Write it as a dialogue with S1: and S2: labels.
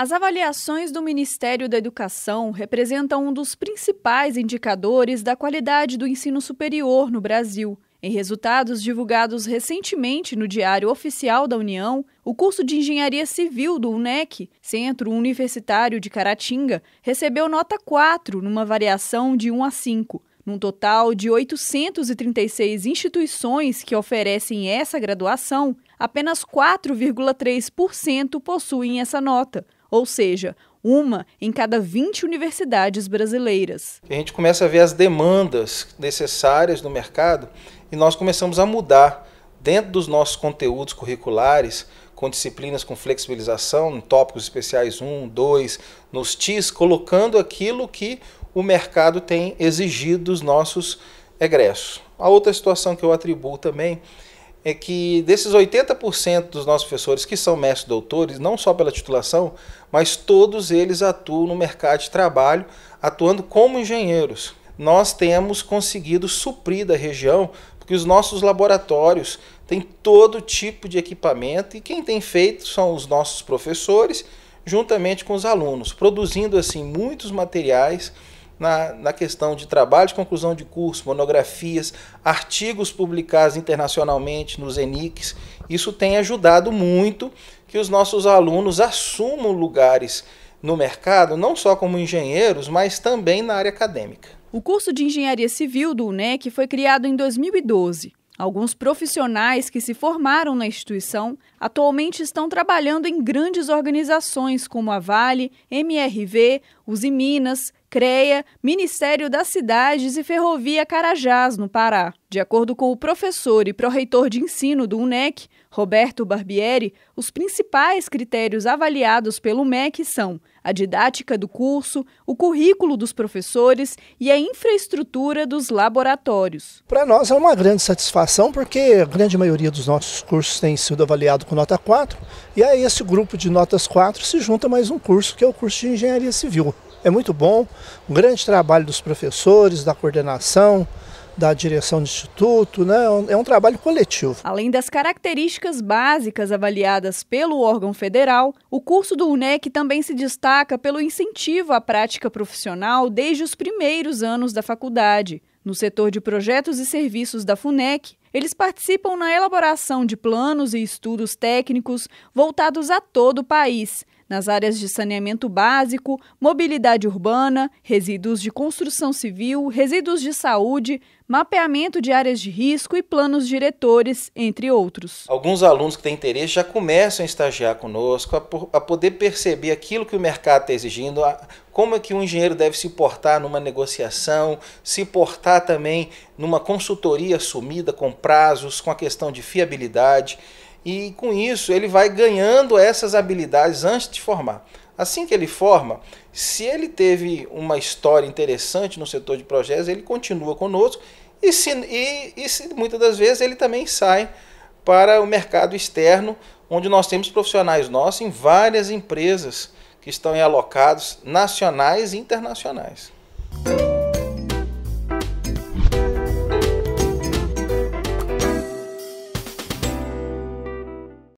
S1: As avaliações do Ministério da Educação representam um dos principais indicadores da qualidade do ensino superior no Brasil. Em resultados divulgados recentemente no Diário Oficial da União, o curso de Engenharia Civil do UNEC, Centro Universitário de Caratinga, recebeu nota 4 numa variação de 1 a 5. Num total de 836 instituições que oferecem essa graduação, apenas 4,3% possuem essa nota, ou seja, uma em cada 20 universidades brasileiras.
S2: A gente começa a ver as demandas necessárias no mercado e nós começamos a mudar dentro dos nossos conteúdos curriculares, com disciplinas com flexibilização, em tópicos especiais 1, 2, nos TIS, colocando aquilo que o mercado tem exigido dos nossos egressos. A outra situação que eu atribuo também é que desses 80% dos nossos professores que são mestres doutores, não só pela titulação, mas todos eles atuam no mercado de trabalho, atuando como engenheiros. Nós temos conseguido suprir da região, porque os nossos laboratórios têm todo tipo de equipamento e quem tem feito são os nossos professores, juntamente com os alunos, produzindo assim muitos materiais na, na questão de trabalho de conclusão de curso, monografias, artigos publicados internacionalmente nos ENICs. Isso tem ajudado muito que os nossos alunos assumam lugares no mercado, não só como engenheiros, mas também na área acadêmica.
S1: O curso de Engenharia Civil do UNEC foi criado em 2012. Alguns profissionais que se formaram na instituição atualmente estão trabalhando em grandes organizações como a Vale, MRV, Use Minas, CREA, Ministério das Cidades e Ferrovia Carajás, no Pará. De acordo com o professor e proreitor de ensino do UNEC, Roberto Barbieri, os principais critérios avaliados pelo MEC são a didática do curso, o currículo dos professores e a infraestrutura dos laboratórios.
S3: Para nós é uma grande satisfação, porque a grande maioria dos nossos cursos tem sido avaliado com nota 4, e aí esse grupo de notas 4 se junta mais um curso, que é o curso de Engenharia Civil. É muito bom, um grande trabalho dos professores, da coordenação, da direção do instituto, né? É, é um trabalho coletivo.
S1: Além das características básicas avaliadas pelo órgão federal, o curso do UNEC também se destaca pelo incentivo à prática profissional desde os primeiros anos da faculdade. No setor de projetos e serviços da FUNEC, eles participam na elaboração de planos e estudos técnicos voltados a todo o país nas áreas de saneamento básico, mobilidade urbana, resíduos de construção civil, resíduos de saúde, mapeamento de áreas de risco e planos diretores, entre outros.
S2: Alguns alunos que têm interesse já começam a estagiar conosco, a, a poder perceber aquilo que o mercado está exigindo, a, como é que um engenheiro deve se portar numa negociação, se portar também numa consultoria assumida com prazos, com a questão de fiabilidade e com isso ele vai ganhando essas habilidades antes de formar. Assim que ele forma, se ele teve uma história interessante no setor de projetos, ele continua conosco e, se, e, e se, muitas das vezes ele também sai para o mercado externo, onde nós temos profissionais nossos em várias empresas que estão em alocados nacionais e internacionais.